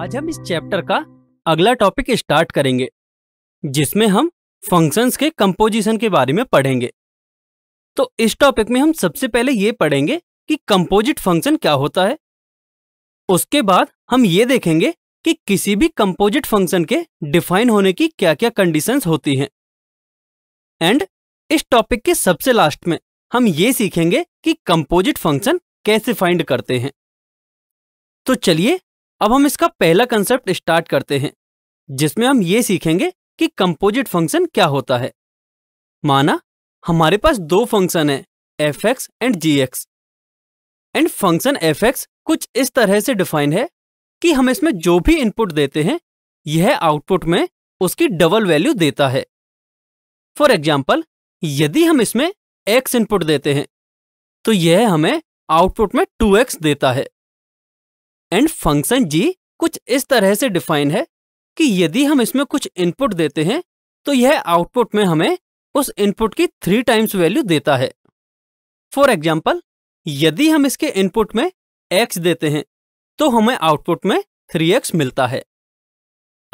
आज हम इस चैप्टर का अगला टॉपिक स्टार्ट करेंगे जिसमें हम फंक्शंस के कंपोजिशन के बारे में पढ़ेंगे तो इस टॉपिक में हम सबसे पहले ये पढ़ेंगे कि कंपोजिट फंक्शन क्या होता है उसके बाद हम ये देखेंगे कि किसी भी कंपोजिट फंक्शन के डिफाइन होने की क्या क्या कंडीशंस होती हैं एंड इस टॉपिक के सबसे लास्ट में हम ये सीखेंगे कि कंपोजिट फंक्शन कैसे फाइंड करते हैं तो चलिए अब हम इसका पहला कंसेप्ट स्टार्ट करते हैं जिसमें हम ये सीखेंगे कि कंपोजिट फंक्शन क्या होता है माना हमारे पास दो फंक्शन है f x and g x and function F x कुछ इस तरह से डिफाइन है कि हम इसमें जो भी इनपुट देते हैं यह आउटपुट में उसकी डबल वैल्यू देता है फॉर एग्जाम्पल यदि हम इसमें एक्स इनपुट देते हैं तो यह हमें आउटपुट में टू एक्स देता है एंड फंक्शन जी कुछ इस तरह से डिफाइन है कि यदि हम इसमें कुछ इनपुट देते हैं तो यह आउटपुट में हमें उस इनपुट की थ्री टाइम्स वैल्यू देता है फॉर एग्जाम्पल यदि हम इसके इनपुट में एक्स देते हैं तो हमें आउटपुट में थ्री एक्स मिलता है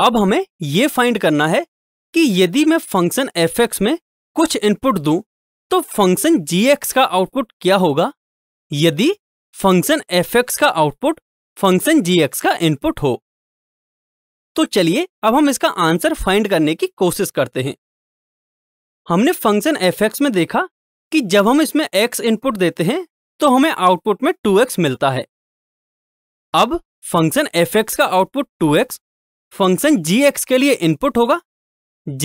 अब हमें ये फाइंड करना है कि यदि मैं फंक्शन एफ एक्स में कुछ इनपुट दूं तो फंक्शन जी एक्स का आउटपुट क्या होगा यदि फंक्शन एफ एक्स का आउटपुट फंक्शन जी एक्स का इनपुट हो तो चलिए अब हम इसका आंसर फाइंड करने की कोशिश करते हैं हमने फंक्शन एफ एक्स में देखा कि जब हम इसमें एक्स इनपुट देते हैं तो हमें आउटपुट में टू एक्स मिलता है अब फंक्शन एफ एक्स का आउटपुट टू एक्स फंक्शन जी एक्स के लिए इनपुट होगा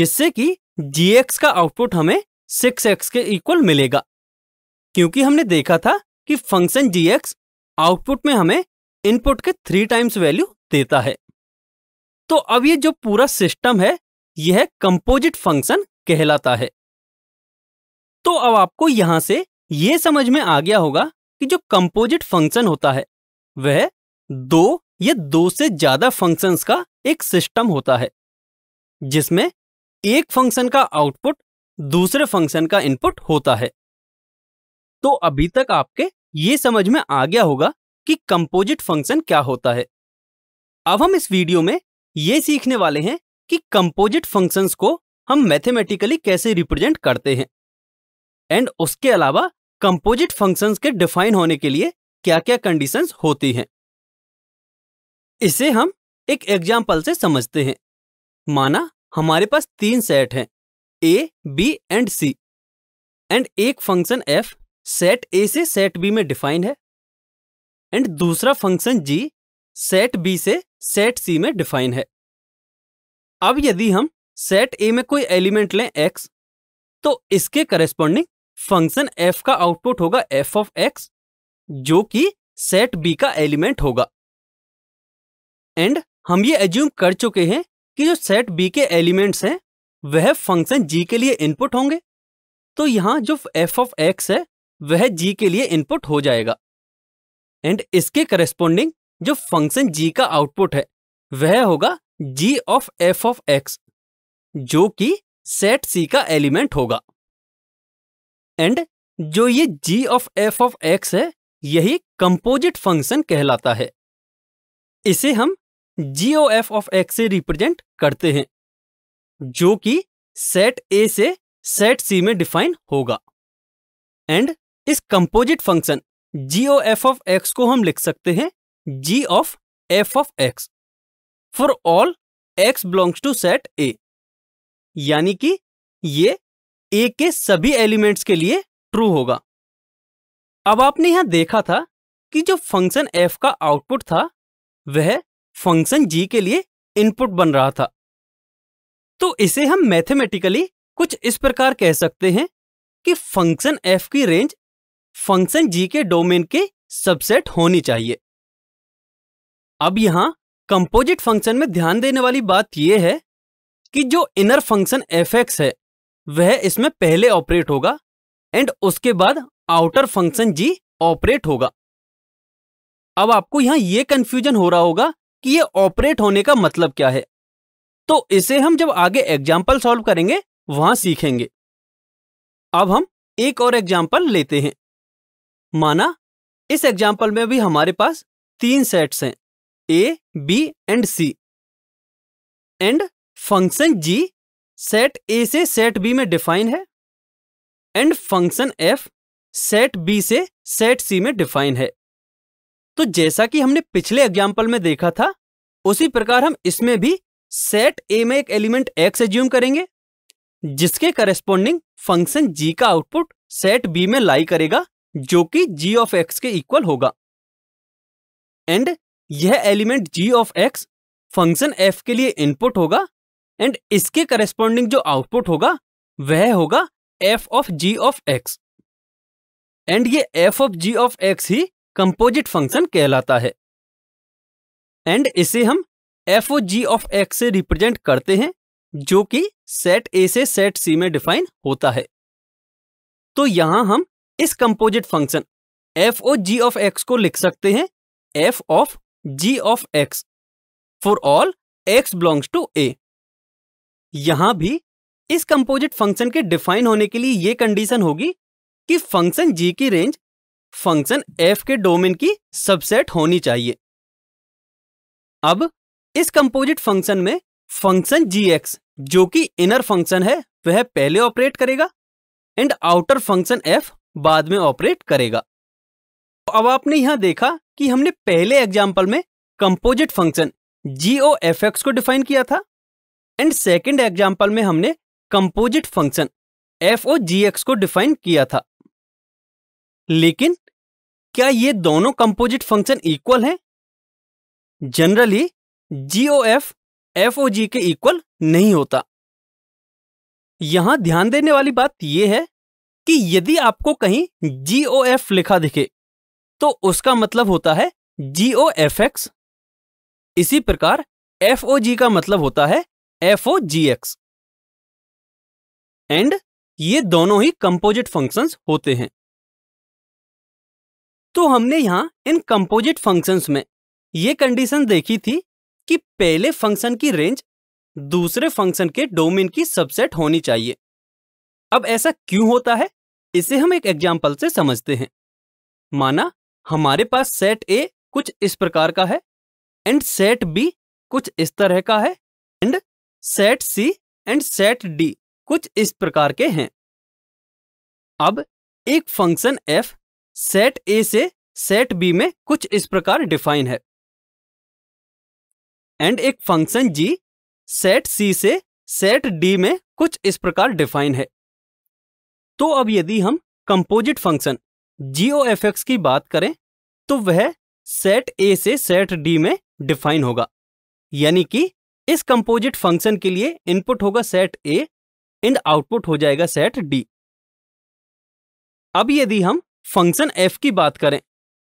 जिससे कि जी एक्स का आउटपुट हमें सिक्स एक्स के इक्वल मिलेगा क्योंकि हमने देखा था कि फंक्शन जी एक्स आउटपुट में हमें इनपुट के थ्री टाइम्स वैल्यू देता है तो अब ये जो पूरा सिस्टम है यह कंपोजिट फंक्शन कहलाता है तो अब आपको यहां से यह समझ में आ गया होगा कि जो कंपोजिट फंक्शन होता है वह दो या दो से ज्यादा फंक्शंस का एक सिस्टम होता है जिसमें एक फंक्शन का आउटपुट दूसरे फंक्शन का इनपुट होता है तो अभी तक आपके ये समझ में आ गया होगा कि कंपोजिट फंक्शन क्या होता है अब हम इस वीडियो में ये सीखने वाले हैं कि कंपोजिट फंक्शंस को हम मैथमेटिकली कैसे रिप्रेजेंट करते हैं एंड उसके अलावा कंपोजिट फंक्शंस के डिफाइन होने के लिए क्या क्या कंडीशंस होती हैं इसे हम एक एग्जाम्पल से समझते हैं माना हमारे पास तीन सेट हैं A B and C and एक फंक्शन एफ सेट ए से सेट बी में डिफाइन है एंड दूसरा फंक्शन जी सेट बी से सेट सी में डिफाइन है अब यदि हम सेट ए में कोई एलिमेंट लें एक्स तो इसके करेस्पॉन्डिंग फंक्शन एफ का आउटपुट होगा एफ ऑफ एक्स जो कि सेट बी का एलिमेंट होगा एंड हम ये एज्यूम कर चुके हैं कि जो सेट बी के एलिमेंट्स हैं वह फंक्शन जी के लिए इनपुट होंगे तो यहाँ जो एफ ऑफ एक्स है वह जी के लिए इनपुट हो जाएगा एंड इसके करेस्पोंडिंग जो फंक्शन जी का आउटपुट है वह होगा g of f of x जो कि सेट सी का एलिमेंट होगा एंड जो ये g of f of x है यही कंपोजिट फंक्शन कहलाता है इसे हम g O F of x से रिप्रेजेंट करते हैं जो कि सेट ए से सेट सी में डिफाइन होगा एंड इस composite function ji O F of x को हम लिख सकते हैं g of f of x for all x belongs to set A यानी कि ये ए के सभी एलिमेंट्स के लिए ट्रू होगा अब आपने यहां देखा था कि जो फंक्शन एफ का आउटपुट था वह फंक्शन जी के लिए इनपुट बन रहा था तो इसे हम मैथमेटिकली कुछ इस प्रकार कह सकते हैं कि फंक्शन एफ की रेंज फंक्शन जी के डोमेन के सबसेट होनी चाहिए अब यहां कंपोजिट फंक्शन में ध्यान देने वाली बात यह है कि जो इनर फंक्शन एफ है वह इसमें पहले ऑपरेट होगा एंड उसके बाद आउटर फंक्शन जी ऑपरेट होगा अब आपको यहां यह कंफ्यूजन हो रहा होगा कि यह ऑपरेट होने का मतलब क्या है तो इसे हम जब आगे एग्जाम्पल सॉल्व करेंगे वहां सीखेंगे अब हम एक और एग्जाम्पल लेते हैं माना इस एग्जाम्पल में भी हमारे पास तीन सेट्स हैं A B and C and function g set A से सेट बी में डिफाइन है and function f set B से सेट सी में डिफाइन है तो जैसा कि हमने पिछले एग्जाम्पल में देखा था उसी प्रकार हम इसमें भी सेट ए में एक एलिमेंट एक्स एज्यूम करेंगे जिसके करस्पोंडिंग फंक्शन जी का आउटपुट सेट बी में लाई करेगा जो कि जी ऑफ एक्स के इक्वल होगा एंड यह element g of x function f के लिए इनपुट होगा एंड इसके करेस्पॉन्डिंग जो आउटपुट होगा वह होगा f of g of x and ये f of g of x ही कंपोजिट फंक्शन कहलाता है एंड इसे हम F O ji of x से रिप्रेजेंट करते हैं जो कि सेट ए से सेट सी में डिफाइन होता है तो यहां हम इस composite function f O ji of x को लिख सकते हैं f of g of x for all x belongs to A यहां भी इस कंपोजिट फंक्शन के डिफाइन होने के लिए यह कंडीशन होगी कि फंक्शन जी की रेंज फंक्शन एफ के डोमेन की सबसेट होनी चाहिए अब इस कंपोजिट फंक्शन में फंक्शन जी एक्स जो कि इनर फंक्शन है वह पहले ऑपरेट करेगा एंड आउटर फंक्शन एफ बाद में ऑपरेट करेगा तो अब आपने यहां देखा कि हमने पहले एग्जाम्पल में composite function g o f x को डिफाइन किया था एंड सेकेंड एग्जाम्पल में हमने कंपोजिट फंक्शन एफ ओ जी एक्स को डिफाइन किया था लेकिन क्या ये दोनों कंपोजिट फंक्शन इक्वल हैं? जनरली जीओ एफ एफ ओ जी के इक्वल नहीं होता यहां ध्यान देने वाली बात यह है कि यदि आपको कहीं जी ओ एफ लिखा दिखे तो उसका मतलब होता है जी ओ एफ एक्स इसी प्रकार एफ ओ जी का मतलब होता है f O g x and ये दोनों ही कंपोजिट फंक्शंस होते हैं तो हमने यहां इन कंपोजिट फंक्शंस में ये कंडीशन देखी थी कि पहले फंक्शन की रेंज दूसरे फंक्शन के डोमेन की सबसेट होनी चाहिए अब ऐसा क्यों होता है इसे हम एक एग्जाम्पल से समझते हैं माना हमारे पास सेट ए कुछ इस प्रकार का है एंड सेट बी कुछ इस तरह का है and set C and set D कुछ इस प्रकार के हैं अब एक फंक्शन एफ सेट ए से सेट बी में कुछ इस प्रकार डिफाइन है एंड एक फंक्शन जी सेट सी से सेट डी में कुछ इस प्रकार डिफाइन है तो अब यदि हम composite function g o f x की बात करें तो वह सेट ए से सेट डी में डिफाइन होगा यानी कि इस कंपोजिट फंक्शन के लिए इनपुट होगा सेट ए एंड आउटपुट हो जाएगा सेट डी अब यदि हम फंक्शन एफ की बात करें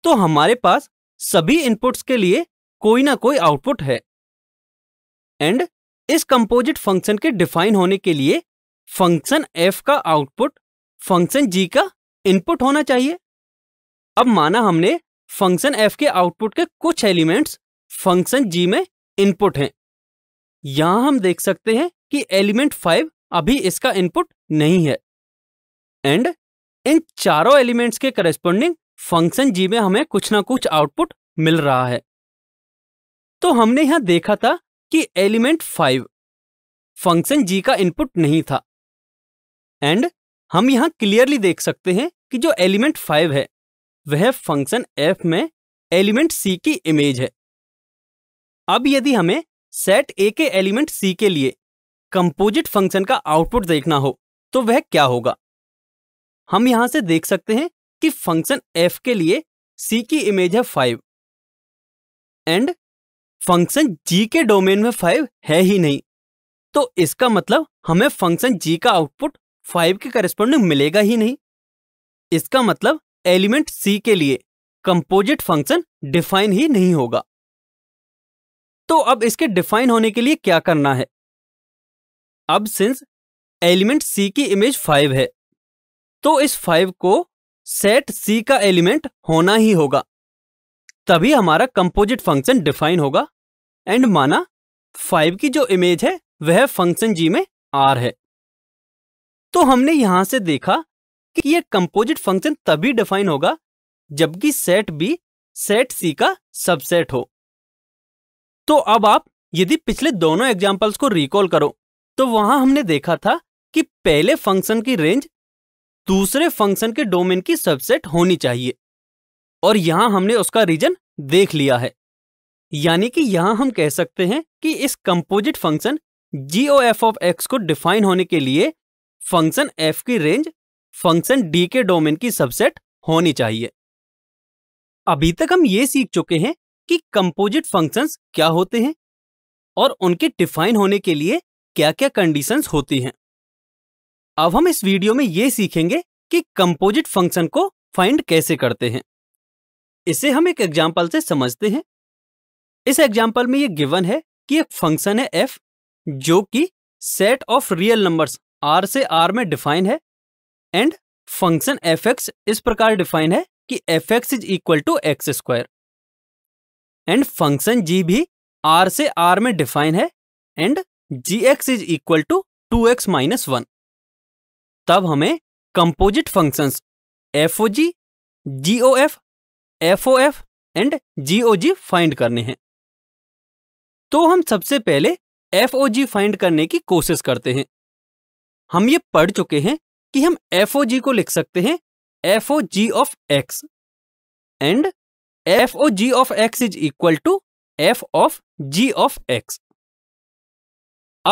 तो हमारे पास सभी इनपुट्स के लिए कोई ना कोई आउटपुट है एंड इस कंपोजिट फंक्शन के डिफाइन होने के लिए फंक्शन एफ का आउटपुट फंक्शन जी का इनपुट होना चाहिए अब माना हमने फंक्शन एफ के आउटपुट के कुछ एलिमेंट्स फंक्शन जी में इनपुट हैं यहां हम देख सकते हैं कि एलिमेंट फाइव अभी इसका इनपुट नहीं है एंड इन चारों एलिमेंट्स के करेस्पॉन्डिंग फंक्शन जी में हमें कुछ ना कुछ आउटपुट मिल रहा है तो हमने यहां देखा था कि एलिमेंट फाइव फंक्शन जी का इनपुट नहीं था एंड हम यहाँ क्लियरली देख सकते हैं कि जो एलिमेंट फाइव है वह फंक्शन एफ में एलिमेंट सी की इमेज है अब यदि हमें सेट ए के एलिमेंट सी के लिए कंपोजिट फंक्शन का आउटपुट देखना हो तो वह क्या होगा हम यहां से देख सकते हैं कि फंक्शन एफ के लिए सी की इमेज है फाइव एंड फंक्शन जी के डोमेन में फाइव है ही नहीं तो इसका मतलब हमें फंक्शन जी का आउटपुट फाइव के करस्पॉन्डिंग मिलेगा ही नहीं इसका मतलब एलिमेंट सी के लिए कंपोजिट फंक्शन डिफाइन ही नहीं होगा तो अब इसके डिफाइन होने के लिए क्या करना है अब सिंस एलिमेंट सी की इमेज फाइव है तो इस फाइव को सेट सी का एलिमेंट होना ही होगा तभी हमारा कंपोजिट फंक्शन डिफाइन होगा एंड माना फाइव की जो इमेज है वह फंक्शन जी में आर है तो हमने यहां से देखा कि यह कंपोजिट फंक्शन तभी डिफाइन होगा जबकि सेट बी सेट सी का सबसेट हो तो अब आप यदि पिछले दोनों एग्जांपल्स को रिकॉल करो तो वहां हमने देखा था कि पहले फंक्शन की रेंज दूसरे फंक्शन के डोमेन की सबसेट होनी चाहिए और यहां हमने उसका रीजन देख लिया है यानी कि यहां हम कह सकते हैं कि इस composite function g o f of x को डिफाइन होने के लिए फंक्शन एफ की रेंज फंक्शन डी के डोमेन की सबसेट होनी चाहिए अभी तक हम ये सीख चुके हैं कि कंपोजिट फंक्शंस क्या होते हैं और उनके डिफाइन होने के लिए क्या क्या कंडीशंस होती हैं अब हम इस वीडियो में ये सीखेंगे कि कंपोजिट फंक्शन को फाइंड कैसे करते हैं इसे हम एक एग्जाम्पल से समझते हैं इस एग्जाम्पल में ये गिवन है कि एक फंक्शन है एफ जो कि set of real numbers R से आर में डिफाइन है एंड फंक्शन एफ एक्स इस प्रकार डिफाइन है कि F x is equal to x square and function g भी आर से आर में डिफाइन है and g x is equal to two x minus one तब हमें composite function f O g g O f f o f and ji o g find करने हैं तो हम सबसे पहले एफ ओ जी फाइंड करने की कोशिश करते हैं हम ये पढ़ चुके हैं कि हम एफ ओ जी को लिख सकते हैं f O ji of x and f O ji of x is equal to f of g of x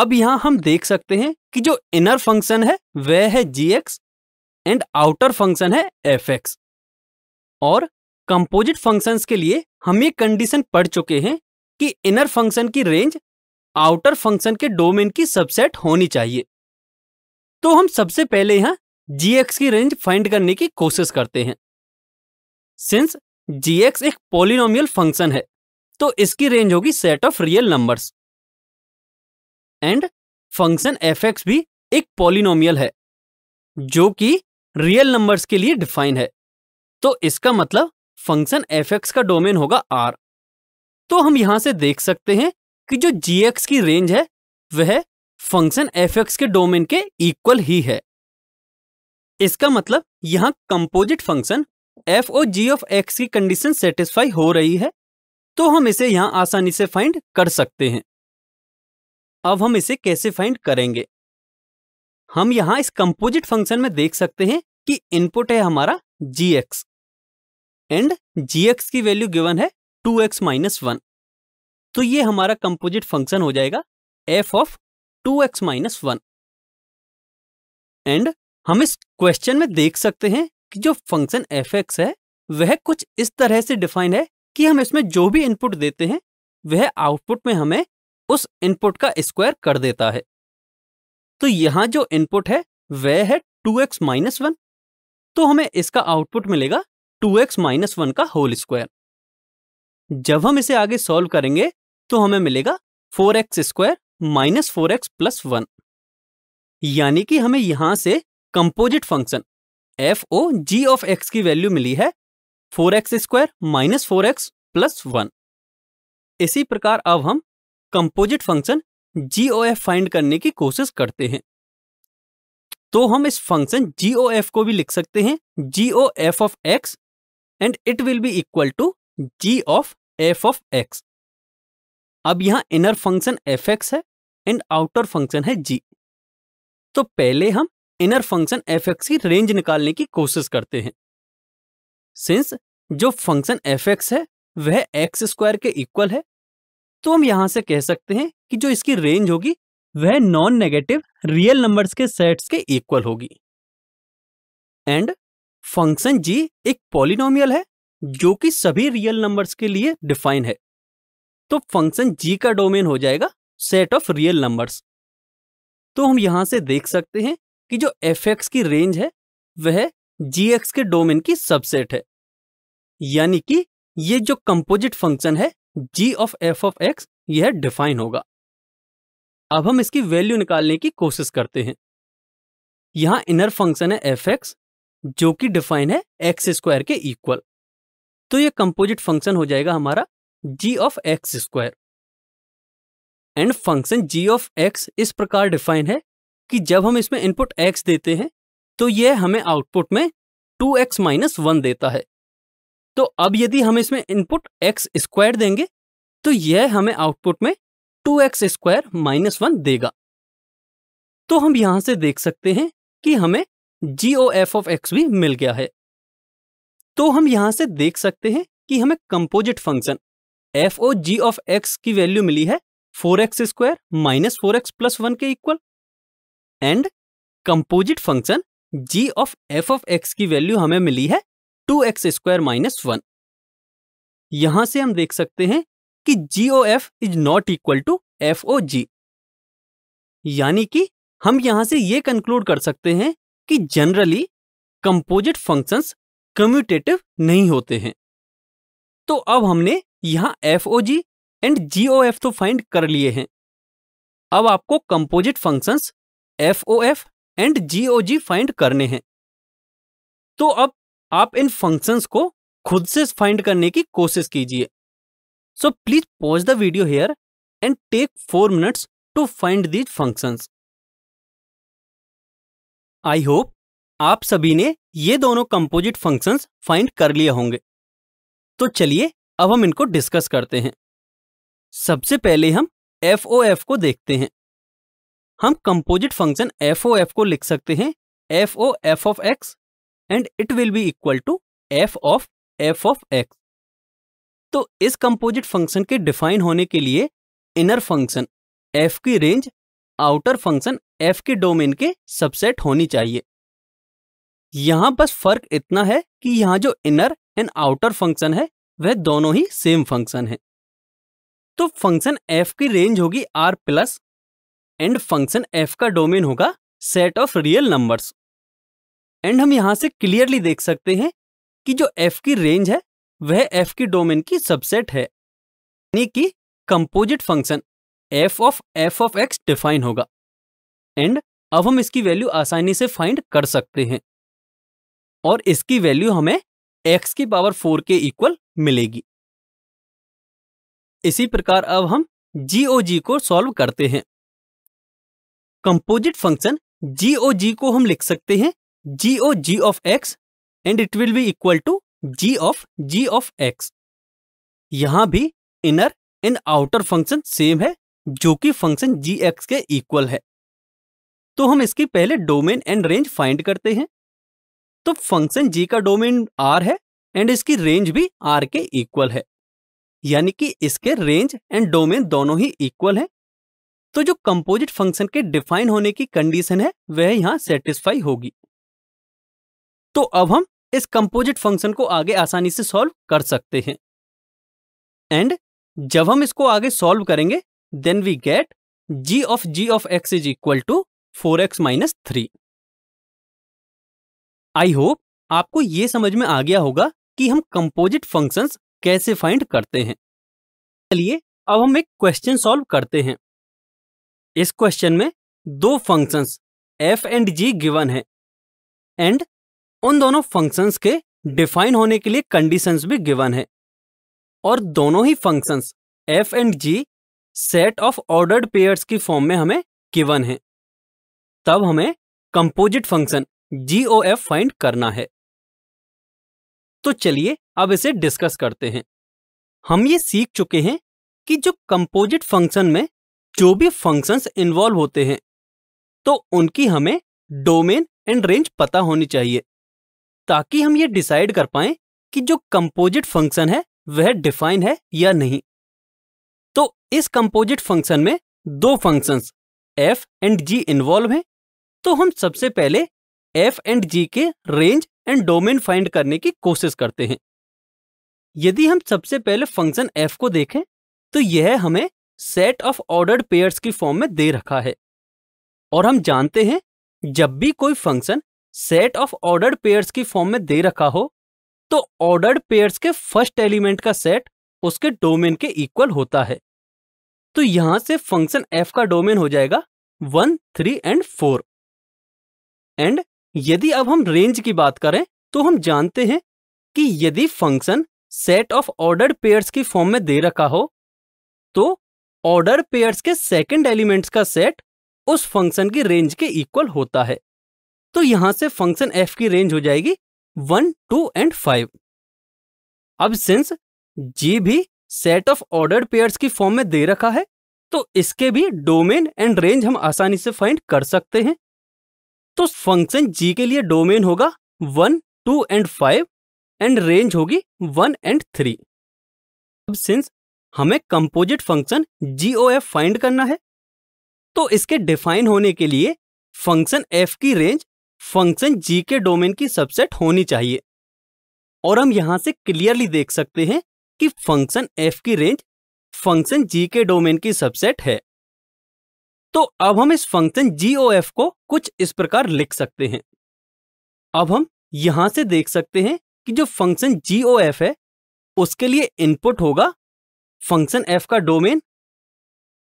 अब यहां हम देख सकते हैं कि जो इनर फंक्शन है वह है जी एक्स एंड आउटर फंक्शन है एफ एक्स और कंपोजिट फंक्शंस के लिए हम ये कंडीशन पढ़ चुके हैं कि इनर फंक्शन की रेंज आउटर फंक्शन के डोमेन की सबसेट होनी चाहिए तो हम सबसे पहले यहां gx की रेंज फाइंड करने की कोशिश करते हैं सिंस gx एक पोलिनोमियल फंक्शन है तो इसकी रेंज होगी set of real numbers and function f भी एक पोलिनोमियल है जो कि रियल नंबर्स के लिए डिफाइन है तो इसका मतलब फंक्शन एफ का डोमेन होगा आर तो हम यहां से देख सकते हैं कि जो जीएक्स की रेंज है वह फंक्शन एफ एक्स के डोमेन के इक्वल ही है इसका मतलब यहां composite function f O ji of x की कंडीशन सेटिस्फाई हो रही है तो हम इसे यहां आसानी से फाइंड कर सकते हैं अब हम इसे कैसे फाइंड करेंगे हम यहां इस कंपोजिट फंक्शन में देख सकते हैं कि इनपुट है हमारा g x and g x की वैल्यू गिवन है टू एक्स माइनस वन तो ये हमारा कंपोजिट फंक्शन हो जाएगा f of two x minus one and हम इस क्वेश्चन में देख सकते हैं कि जो फंक्शन एफ एक्स है वह कुछ इस तरह से डिफाइन है कि हम इसमें जो भी इनपुट देते हैं वह आउटपुट में हमें उस इनपुट का स्क्वायर कर देता है तो यहां जो इनपुट है वह है टू एक्स माइनस वन तो हमें इसका आउटपुट मिलेगा टू एक्स माइनस वन का होल स्क्वायर जब हम इसे आगे सॉल्व करेंगे तो हमें मिलेगा four x square minus four x plus one यानी कि हमें यहां से composite function f O ji of x की वैल्यू मिली है four x square minus four x plus one इसी प्रकार अब हम कंपोजिट फंक्शन जी ओ एफ फाइंड करने की कोशिश करते हैं तो हम इस फंक्शन जी ओ एफ को भी लिख सकते हैं g O F of x and it will be equal to g of f of x अब यहां इनर फंक्शन एफ एक्स है एंड आउटर फंक्शन है जी तो पहले हम इनर फंक्शन एफ एक्स की रेंज निकालने की कोशिश करते हैं सिंस जो फंक्शन एफ एक्स है वह एक्स स्क्वायर के इक्वल है तो हम यहां से कह सकते हैं कि जो इसकी रेंज होगी वह नॉन नेगेटिव रियल नंबर्स के सेट्स के इक्वल होगी एंड फंक्शन जी एक पॉलिनोमियल है जो कि सभी रियल नंबर्स के लिए डिफाइन है तो फंक्शन जी का डोमेन हो जाएगा सेट ऑफ रियल नंबर्स तो हम यहां से देख सकते हैं कि जो एफ एक्स की रेंज है वह जी एक्स के डोमेन की सबसेट है यानी कि ये जो कंपोजिट फंक्शन है g of f of x यह डिफाइन होगा अब हम इसकी वैल्यू निकालने की कोशिश करते हैं यहां इनर फंक्शन है एफ एक्स जो कि डिफाइन है एक्स स्क्वायर के इक्वल तो ये कंपोजिट फंक्शन हो जाएगा हमारा g of x square and function g of x इस प्रकार डिफाइन है कि जब हम इसमें इनपुट एक्स देते हैं तो यह हमें आउटपुट में टू एक्स माइनस वन देता है तो अब यदि हम इसमें इनपुट एक्स स्क्वायर देंगे तो यह हमें आउटपुट में two x square minus one देगा तो हम यहां से देख सकते हैं कि हमें g O F of x भी मिल गया है तो हम यहां से देख सकते हैं कि हमें composite function f O ji of x की वैल्यू मिली है four x square minus four x plus one के equal and composite function g of f of x की वैल्यू हमें मिली है two x square minus one यहां से हम देख सकते हैं कि g O f is not equal to f O g यानी कि हम यहां से ये कंक्लूड कर सकते हैं कि जनरली कंपोजिट फंक्शंस कम्यूटेटिव नहीं होते हैं तो अब हमने यहां f O ji and ji O f तो फाइंड कर लिए हैं अब आपको composite functions F o f and ji o g find करने हैं तो अब आप इन फंक्शंस को खुद से फाइंड करने की कोशिश कीजिए so please pause the video here and take four minutes to find these functions I hope आप सभी ने ये दोनों कंपोजिट फंक्शंस फाइंड कर लिए होंगे तो चलिए अब हम इनको डिस्कस करते हैं सबसे पहले हम एफ को देखते हैं हम कंपोजिट फंक्शन एफ को लिख सकते हैं f o F of x and it will be equal to f of f of x तो इस कंपोजिट फंक्शन के डिफाइन होने के लिए इनर फंक्शन एफ की रेंज आउटर फंक्शन एफ के डोमेन के सबसेट होनी चाहिए यहां बस फर्क इतना है कि यहां जो इनर एंड आउटर फंक्शन है वह दोनों ही सेम फंक्शन है तो फंक्शन एफ की रेंज होगी R plus and function f का डोमेन होगा set of real numbers and हम यहां से क्लियरली देख सकते हैं कि जो एफ की रेंज है वह एफ की डोमेन की सबसेट है यानी कि composite function f of f of x define होगा एंड अब हम इसकी वैल्यू आसानी से फाइंड कर सकते हैं और इसकी वैल्यू हमें एक्स की पावर फोर के इक्वल मिलेगी इसी प्रकार अब हम जीओजी को सॉल्व करते हैं कंपोजिट फंक्शन जीओजी को हम लिख सकते हैं g o g of x and it will be equal to g of g of x यहां भी inner and outer function same है जो कि फंक्शन जी एक्स के इक्वल है तो हम इसकी पहले डोमेन एंड रेंज फाइंड करते हैं तो फंक्शन जी का डोमेन आर है एंड इसकी रेंज भी आर के इक्वल है यानी कि इसके रेंज एंड डोमेन दोनों ही इक्वल है तो जो कंपोजिट फंक्शन के डिफाइन होने की कंडीशन है वह यहां सेटिस्फाई होगी तो अब हम इस कंपोजिट फंक्शन को आगे आसानी से सॉल्व कर सकते हैं एंड जब हम इसको आगे सॉल्व करेंगे then we get g G g X x equal to four X minus three I hope आपको ये समझ में आ गया होगा कि हम कंपोजिट फंक्शंस कैसे फाइंड करते हैं चलिए अब हम एक क्वेश्चन सॉल्व करते हैं इस क्वेश्चन में दो functions f and g given है एंड उन दोनों फंक्शंस के डिफाइन होने के लिए कंडीशंस भी गिवन है और दोनों ही functions f and g set of ordered pairs की फॉर्म में हमें गिवन है तब हमें कंपोजिट फंक्शन जी ओ एफ फाइंड करना है तो चलिए अब इसे डिस्कस करते हैं हम ये सीख चुके हैं कि जो कंपोजिट फंक्शन में जो भी फंक्शंस इन्वॉल्व होते हैं तो उनकी हमें डोमेन एंड रेंज पता होनी चाहिए ताकि हम ये डिसाइड कर पाए कि जो कंपोजिट फंक्शन है वह डिफाइन है या नहीं तो इस कंपोजिट फंक्शन में दो functions f and g involve हैं तो हम सबसे पहले एफ एंड जी के रेंज एंड डोमेन फाइंड करने की कोशिश करते हैं यदि हम सबसे पहले फंक्शन एफ को देखें तो यह हमें सेट ऑफ ऑर्डर्ड पेयर्स की फॉर्म में दे रखा है और हम जानते हैं जब भी कोई function set of ordered pairs की फॉर्म में दे रखा हो तो ऑर्डर्ड पेयर्स के फर्स्ट एलिमेंट का सेट उसके डोमेन के इक्वल होता है तो यहां से फंक्शन एफ का डोमेन हो जाएगा one three and four and यदि अब हम रेंज की बात करें तो हम जानते हैं कि यदि function set of order pairs की फॉर्म में दे रखा हो तो ऑर्डर पेयर्स के सेकंड एलिमेंट्स का सेट उस फंक्शन की रेंज के इक्वल होता है तो यहां से फंक्शन एफ की रेंज हो जाएगी वन टू एंड फाइव अब सिंस जी भी सेट ऑफ ऑर्डर पेयर्स की फॉर्म में दे रखा है तो इसके भी डोमेन एंड रेंज हम आसानी से फाइंड कर सकते हैं तो फंक्शन जी के लिए डोमेन होगा one two and five and range होगी वन एंड थ्री अब सिंस हमें कंपोजिट फंक्शन जी ओ एफ फाइंड करना है तो इसके डिफाइन होने के लिए फंक्शन एफ की रेंज फंक्शन जी के डोमेन की सबसेट होनी चाहिए और हम यहां से क्लियरली देख सकते हैं कि फंक्शन एफ की रेंज फंक्शन जी के डोमेन की सबसेट है तो अब हम इस फंक्शन जी ओ एफ को कुछ इस प्रकार लिख सकते हैं अब हम यहां से देख सकते हैं कि जो फंक्शन जी ओ एफ है उसके लिए इनपुट होगा फंक्शन एफ का डोमेन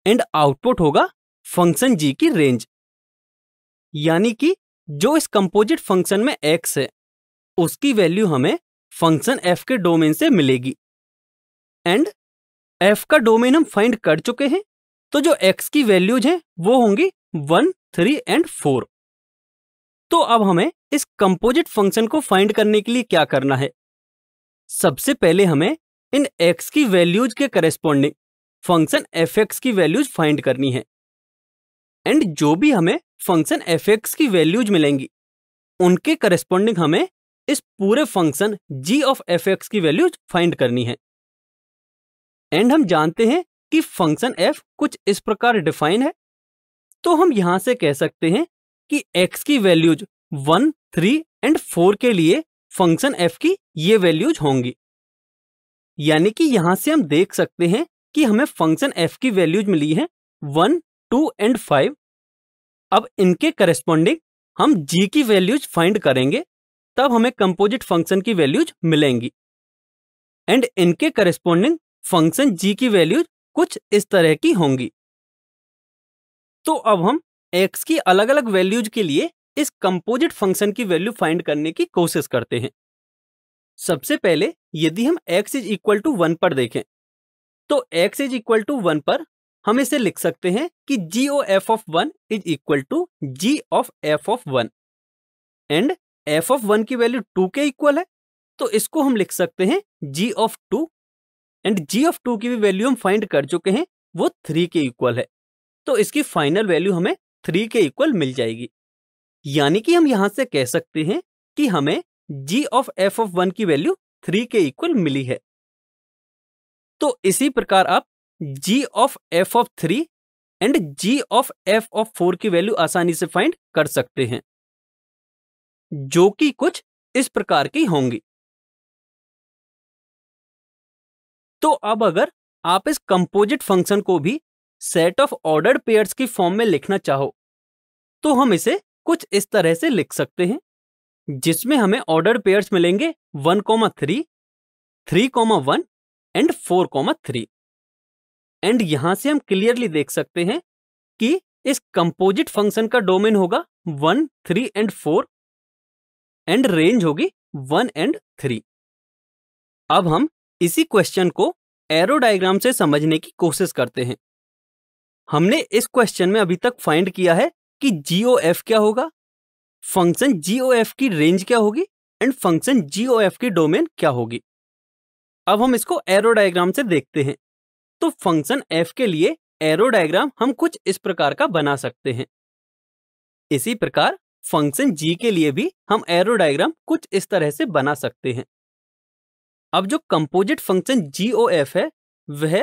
एंड आउटपुट होगा फंक्शन जी की रेंज यानी कि जो इस कंपोजिट फंक्शन में एक्स है उसकी वैल्यू हमें फंक्शन एफ के डोमेन से मिलेगी एंड एफ का डोमेन हम फाइंड कर चुके हैं तो जो एक्स की वैल्यूज है वो होंगी वन थ्री एंड फोर तो अब हमें इस कंपोजिट फंक्शन को फाइंड करने के लिए क्या करना है सबसे पहले हमें इन x की वैल्यूज के करेस्पॉन्डिंग फंक्शन एफ एक्स की वैल्यूज फाइंड करनी है एंड जो भी हमें फंक्शन एफ एक्स की वैल्यूज मिलेंगी उनके करेस्पॉन्डिंग हमें इस पूरे function g of f x की वैल्यूज फाइंड करनी है एंड हम जानते हैं कि फंक्शन एफ कुछ इस प्रकार डिफाइन है तो हम यहां से कह सकते हैं कि एक्स की values one three and four के लिए फंक्शन एफ की ये वैल्यूज होंगी यानी कि यहां से हम देख सकते हैं कि हमें फंक्शन एफ की वैल्यूज मिली है वन टू एंड फाइव अब इनके करेस्पॉन्डिंग हम जी की वैल्यूज फाइंड करेंगे तब हमें कंपोजिट फंक्शन की वैल्यूज मिलेंगी एंड इनके करेस्पॉन्डिंग फंक्शन जी की वैल्यूज कुछ इस तरह की होंगी तो अब हम एक्स की अलग अलग वैल्यूज के लिए इस कंपोजिट फंक्शन की वैल्यू फाइंड करने की कोशिश करते हैं सबसे पहले यदि हम x is equal to one पर देखें तो x is equal to one पर हम इसे लिख सकते हैं कि g O F of one is equal to g of f of one and f of one की वैल्यू टू के इक्वल है तो इसको हम लिख सकते हैं g of two and g of two की भी वैल्यू हम फाइंड कर चुके हैं वो थ्री के इक्वल है तो इसकी फाइनल वैल्यू हमें थ्री के इक्वल मिल जाएगी यानी कि हम यहां से कह सकते हैं कि हमें g of f of one की वैल्यू थ्री के इक्वल मिली है तो इसी प्रकार आप g of f of three and g of f of four की वैल्यू आसानी से फाइंड कर सकते हैं जो कि कुछ इस प्रकार की होंगी तो अब अगर आप इस कंपोजिट फंक्शन को भी सेट ऑफ ऑर्डर पेयर्स की फॉर्म में लिखना चाहो तो हम इसे कुछ इस तरह से लिख सकते हैं जिसमें हमें ऑर्डर पेयर्स मिलेंगे one comma three three comma one and four comma three and यहां से हम क्लियरली देख सकते हैं कि इस कंपोजिट फंक्शन का डोमेन होगा one three and four and range होगी वन एंड थ्री अब हम इसी क्वेश्चन को एरो डायग्राम से समझने की कोशिश करते हैं हमने इस क्वेश्चन में अभी तक फाइंड किया है कि जी ओ एफ क्या होगा फंक्शन जी ओ एफ की रेंज क्या होगी and function ji O f की डोमेन क्या होगी अब हम इसको एरो डायग्राम से देखते हैं तो फंक्शन एफ के लिए एरो डायग्राम हम कुछ इस प्रकार का बना सकते हैं इसी प्रकार फंक्शन जी के लिए भी हम एरो डायग्राम कुछ इस तरह से बना सकते हैं अब जो कंपोजिट फंक्शन जी ओ एफ है वह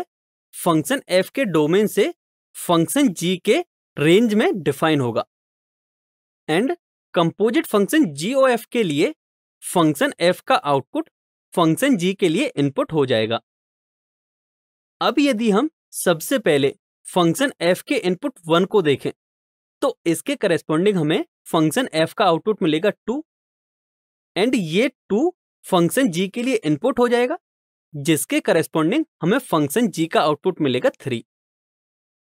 फंक्शन एफ के डोमेन से फंक्शन जी के रेंज में डिफाइन होगा and composite function ji O F के लिए फंक्शन एफ का आउटपुट फंक्शन जी के लिए इनपुट हो जाएगा अब यदि हम सबसे पहले फंक्शन एफ के इनपुट वन को देखें तो इसके करेस्पॉन्डिंग हमें फंक्शन एफ का आउटपुट मिलेगा टू एंड ये टू फंक्शन जी के लिए इनपुट हो जाएगा जिसके करेस्पॉन्डिंग हमें फंक्शन जी का आउटपुट मिलेगा थ्री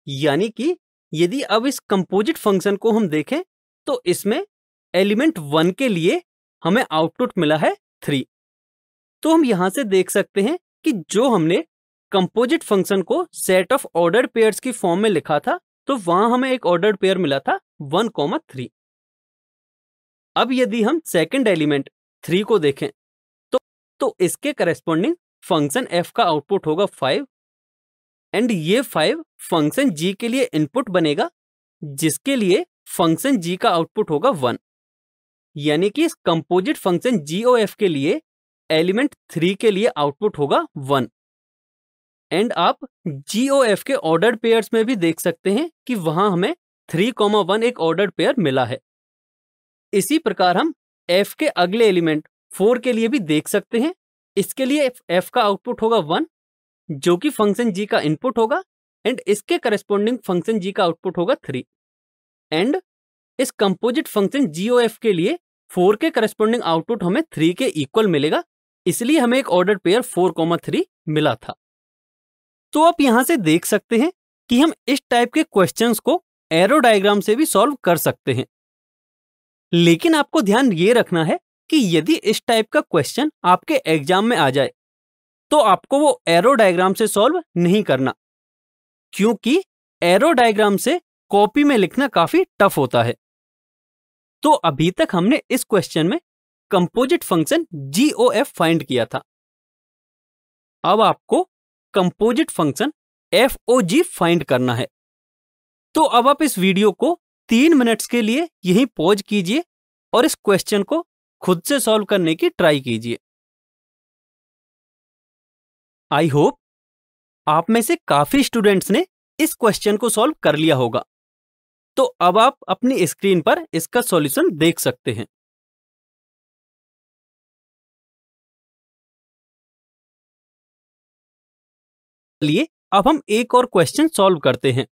यानी कि यदि अब इस कंपोजिट फंक्शन को हम देखें तो इसमें एलिमेंट वन के लिए हमें आउटपुट मिला है थ्री तो हम यहां से देख सकते हैं कि जो हमने कंपोजिट फंक्शन को सेट ऑफ ऑर्डर पेयर की फॉर्म में लिखा था तो वहां हमें एक ऑर्डर पेयर मिला था वन कॉमा थ्री अब यदि हम सेकेंड एलिमेंट थ्री को देखें तो इसके करेस्पॉन्डिंग फंक्शन एफ का आउटपुट होगा फाइव एंड ये फाइव फंक्शन जी के लिए इनपुट बनेगा जिसके लिए फंक्शन जी का आउटपुट होगा वन यानी कि इस कंपोजिट फंक्शन जी ओ एफ के लिए एलिमेंट थ्री के लिए आउटपुट होगा वन एंड आप जी ओ एफ के ऑर्डर पेयर में भी देख सकते हैं कि वहां हमें थ्री कॉमा वन एक ऑर्डर पेयर मिला है इसी प्रकार हम एफ के अगले एलिमेंट फोर के लिए भी देख सकते हैं इसके लिए एफ का आउटपुट होगा वन जो कि फंक्शन जी का इनपुट होगा एंड इसके करस्पोंडिंग फंक्शन जी का आउटपुट होगा थ्री एंड इस कंपोजिट फंक्शन जी ओ एफ के लिए फोर के करस्पोंडिंग आउटपुट हमें थ्री के इक्वल मिलेगा इसलिए हमें एक order pair four comma three मिला था तो आप यहां से देख सकते हैं कि हम इस टाइप के क्वेश्चन को एरो डायग्राम से भी सॉल्व कर सकते हैं लेकिन आपको ध्यान ये रखना है कि यदि इस टाइप का क्वेश्चन आपके एग्जाम में आ जाए तो आपको वो एरो डायग्राम से सॉल्व नहीं करना क्योंकि एरो डायग्राम से कॉपी में लिखना काफी टफ होता है तो अभी तक हमने इस क्वेश्चन में कंपोजिट फंक्शन जीओएफ फाइंड किया था अब आपको कंपोजिट फंक्शन एफ ओ जी फाइंड करना है तो अब आप इस वीडियो को तीन मिनट्स के लिए यहीं पॉज कीजिए और इस क्वेश्चन को खुद से सॉल्व करने की ट्राई कीजिए आई होप आप में से काफी स्टूडेंट्स ने इस क्वेश्चन को सॉल्व कर लिया होगा तो अब आप अपनी स्क्रीन पर इसका सॉल्यूशन देख सकते हैं चलिए अब हम एक और क्वेश्चन सॉल्व करते हैं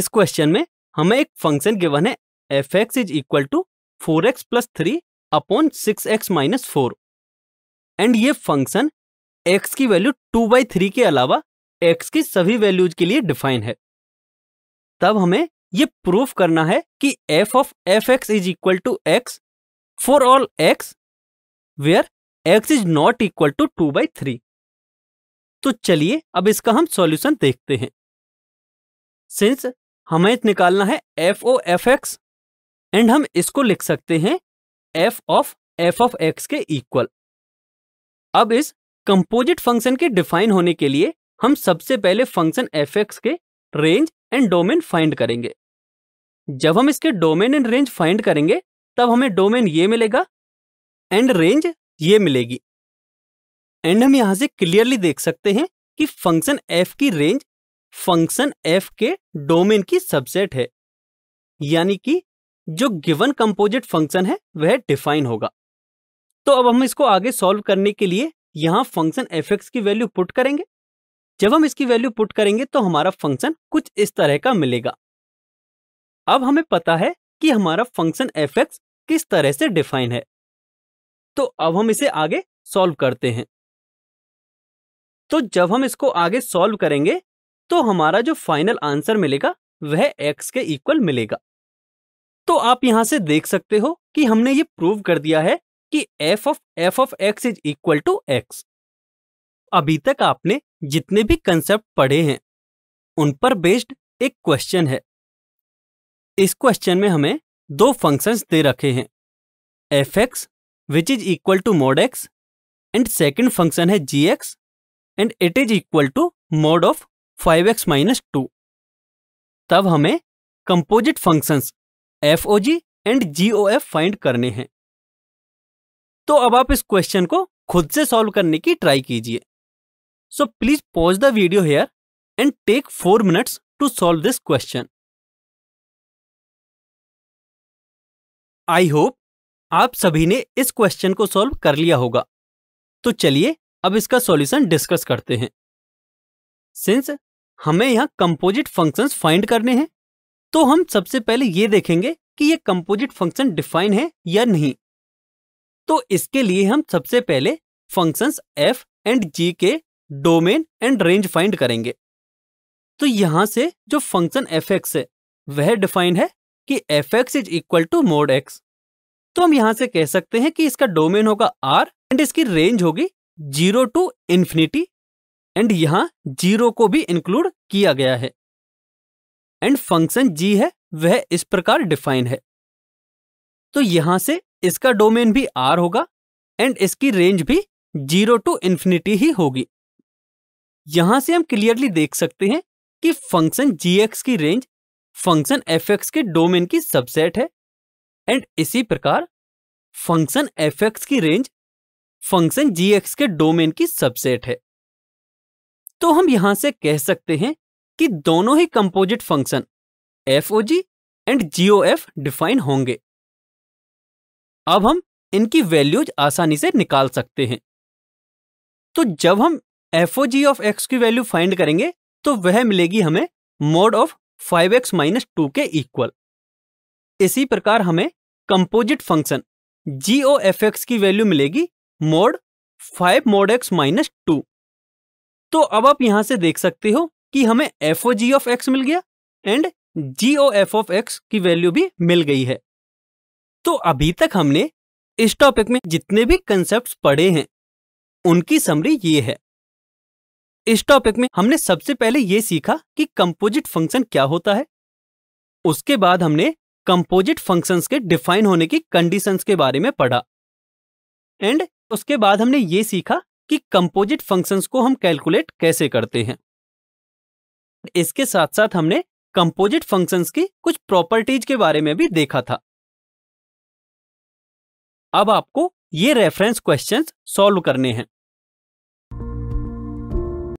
इस क्वेश्चन में हमें एक फंक्शन गिवन है f x is equal to four x plus three upon six x minus four and ये फंक्शन एक्स की वैल्यू टू बाई थ्री के अलावा एक्स की सभी वैल्यूज के लिए डिफाइन है तब हमें ये प्रूफ करना है कि f of f x is equal to x for all x where x is not equal to two by three तो चलिए अब इसका हम सॉल्यूशन देखते हैं सिंस हमें निकालना है f o F x and हम इसको लिख सकते हैं f of f of x के इक्वल अब इस कंपोजिट फंक्शन के डिफाइन होने के लिए हम सबसे पहले फंक्शन एफ एक्स के रेंज एंड डोमेन फाइंड करेंगे जब हम इसके डोमेन एंड रेंज फाइंड करेंगे तब हमें डोमेन ये मिलेगा एंड रेंज ये मिलेगी एंड हम यहां से क्लियरली देख सकते हैं कि फंक्शन एफ की रेंज फंक्शन एफ के डोमेन की सबसेट है यानी कि जो गिवन कंपोजिट फंक्शन है वह डिफाइन होगा तो अब हम इसको आगे सॉल्व करने के लिए यहां फंक्शन एफ की वैल्यू पुट करेंगे जब हम इसकी वैल्यू पुट करेंगे तो हमारा फंक्शन कुछ इस तरह का मिलेगा अब हमें पता है कि हमारा फंक्शन एफ किस तरह से डिफाइन है तो अब हम इसे आगे सॉल्व करते हैं तो जब हम इसको आगे सॉल्व करेंगे तो हमारा जो फाइनल आंसर मिलेगा वह एक्स के इक्वल मिलेगा तो आप यहां से देख सकते हो कि हमने ये प्रूव कर दिया है कि f of f of x is equal to x अभी तक आपने जितने भी कंसेप्ट पढ़े हैं उन पर बेस्ड एक क्वेश्चन है इस क्वेश्चन में हमें दो फंक्शंस दे रखे हैं F X which is equal to mod X and second function है जी x and it is equal to mod of five X minus two तब हमें composite functions F O ji and ji O F find करने हैं तो अब आप इस question को खुद से सॉल्व करने की ट्राई कीजिए so please pause the video here and take four minutes to solve this question I hope आप सभी ने इस क्वेश्चन को सॉल्व कर लिया होगा तो चलिए अब इसका सॉल्यूशन डिस्कस करते हैं सिंस हमें यहां कंपोजिट फंक्शंस फाइंड करने हैं तो हम सबसे पहले ये देखेंगे कि ये कंपोजिट फंक्शन डिफाइन है या नहीं तो इसके लिए हम सबसे पहले फंक्शंस एफ एंड जी के डोमेन एंड रेंज फाइंड करेंगे तो यहां से जो फंक्शन एफ एक्स है वह डिफाइन है कि F x is equal to mod X तो हम यहां से कह सकते हैं कि इसका डोमेन होगा आर एंड इसकी रेंज होगी जीरो टू इन्फिनिटी एंड यहां जीरो को भी इंक्लूड किया गया है एंड फंक्शन जी है वह इस प्रकार डिफाइन है तो यहां से इसका डोमेन भी आर होगा एंड इसकी रेंज भी जीरो टू इन्फिनिटी ही होगी यहां से हम क्लियरली देख सकते हैं कि फंक्शन जी एक्स की रेंज फंक्शन एफ एक्स के डोमेन की सबसेट है एंड इसी प्रकार फंक्शन एफ एक्स की रेंज फंक्शन जी एक्स के डोमेन की सबसेट है तो हम यहां से कह सकते हैं कि दोनों ही composite function F and G O F define होंगे अब हम इनकी वैल्यूज आसानी से निकाल सकते हैं तो जब हम F O ji of x की वैल्यू फाइंड करेंगे तो वह मिलेगी हमें mod of five X minus two के इक्वल इसी प्रकार हमें कंपोजिट फंक्शन जी ओ एफ एक्स की वैल्यू मिलेगी mod five mod X minus two तो अब आप यहां से देख सकते हो कि हमें F O ji of X मिल गया and ji O F of x की वैल्यू भी मिल गई है तो अभी तक हमने इस टॉपिक में जितने भी कंसेप्ट पढ़े हैं उनकी समरी ये है इस टॉपिक में हमने सबसे पहले ये सीखा कि कंपोजिट फंक्शन क्या होता है उसके बाद हमने कंपोजिट फंक्शंस के डिफाइन होने की कंडीशंस के बारे में पढ़ा एंड उसके बाद हमने ये सीखा कि कंपोजिट फंक्शंस को हम कैलकुलेट कैसे करते हैं इसके साथ साथ हमने कंपोजिट फंक्शंस की कुछ प्रॉपर्टीज के बारे में भी देखा था अब आपको ये रेफरेंस क्वेश्चंस सॉल्व करने हैं